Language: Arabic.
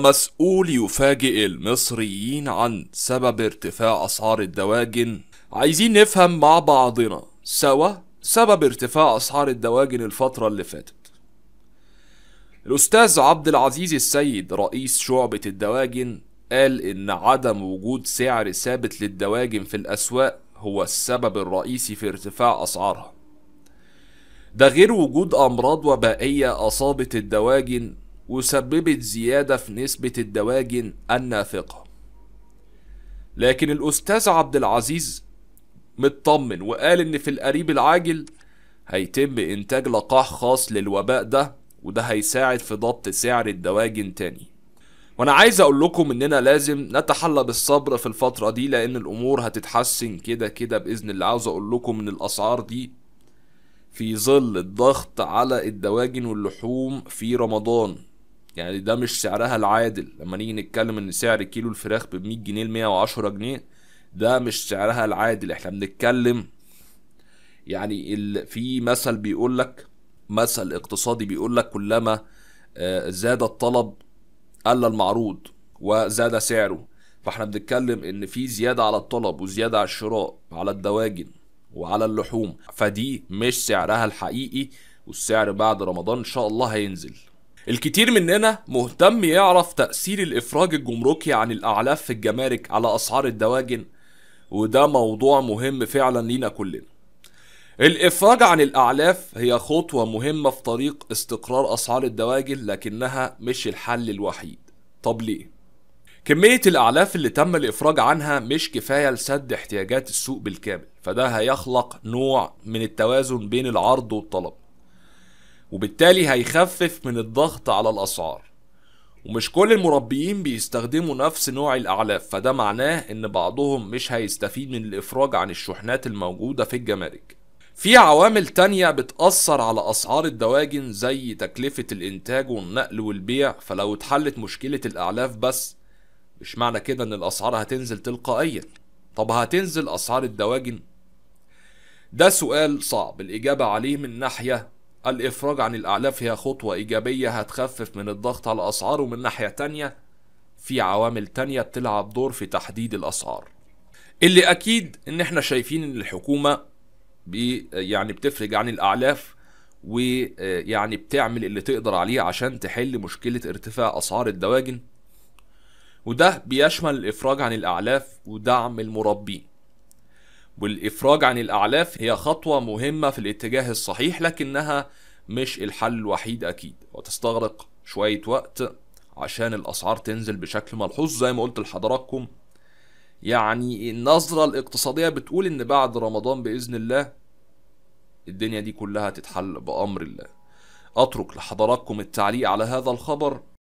مسؤول يفاجئ المصريين عن سبب ارتفاع أسعار الدواجن عايزين نفهم مع بعضنا سوا سبب ارتفاع أسعار الدواجن الفترة اللي فاتت الأستاذ عبد العزيز السيد رئيس شعبة الدواجن قال إن عدم وجود سعر ثابت للدواجن في الأسواق هو السبب الرئيسي في ارتفاع أسعارها ده غير وجود أمراض وبائية أصابت الدواجن وسببت زيادة في نسبة الدواجن النافقة لكن الأستاذ عبد العزيز مطمن وقال إن في القريب العاجل هيتم إنتاج لقاح خاص للوباء ده وده هيساعد في ضبط سعر الدواجن تاني وأنا عايز أقول لكم إننا لازم نتحلى بالصبر في الفترة دي لأن الأمور هتتحسن كده كده بإذن الله عاوز أقول لكم إن الأسعار دي في ظل الضغط على الدواجن واللحوم في رمضان يعني ده مش سعرها العادل لما نيجي نتكلم ان سعر كيلو الفراخ ب 100 جنيه ل 110 جنيه ده مش سعرها العادل احنا بنتكلم يعني ال... في مثل بيقول لك مثل اقتصادي بيقول لك كلما آه، زاد الطلب قل المعروض وزاد سعره فاحنا بنتكلم ان في زياده على الطلب وزياده على الشراء على الدواجن وعلى اللحوم فدي مش سعرها الحقيقي والسعر بعد رمضان ان شاء الله هينزل الكتير مننا مهتم يعرف تأثير الإفراج الجمركي عن الأعلاف في الجمارك على أسعار الدواجن وده موضوع مهم فعلا لينا كلنا الإفراج عن الأعلاف هي خطوة مهمة في طريق استقرار أسعار الدواجن لكنها مش الحل الوحيد طب ليه؟ كمية الأعلاف اللي تم الإفراج عنها مش كفاية لسد احتياجات السوق بالكامل فده هيخلق نوع من التوازن بين العرض والطلب وبالتالي هيخفف من الضغط على الأسعار ومش كل المربيين بيستخدموا نفس نوع الأعلاف فده معناه إن بعضهم مش هيستفيد من الإفراج عن الشحنات الموجودة في الجمارك في عوامل تانية بتأثر على أسعار الدواجن زي تكلفة الإنتاج والنقل والبيع فلو اتحلت مشكلة الأعلاف بس مش معنى كده إن الأسعار هتنزل تلقائيا طب هتنزل أسعار الدواجن؟ ده سؤال صعب الإجابة عليه من ناحية الإفراج عن الأعلاف هي خطوة إيجابية هتخفف من الضغط على الأسعار ومن ناحية تانية في عوامل تانية بتلعب دور في تحديد الأسعار اللي أكيد إن إحنا شايفين إن الحكومة بي يعني بتفرج عن الأعلاف ويعني بتعمل اللي تقدر عليه عشان تحل مشكلة ارتفاع أسعار الدواجن وده بيشمل الإفراج عن الأعلاف ودعم المربين والإفراج عن الأعلاف هي خطوة مهمة في الاتجاه الصحيح لكنها مش الحل الوحيد أكيد وتستغرق شوية وقت عشان الأسعار تنزل بشكل ملحوظ زي ما قلت لحضراتكم يعني النظرة الاقتصادية بتقول إن بعد رمضان بإذن الله الدنيا دي كلها تتحل بأمر الله أترك لحضراتكم التعليق على هذا الخبر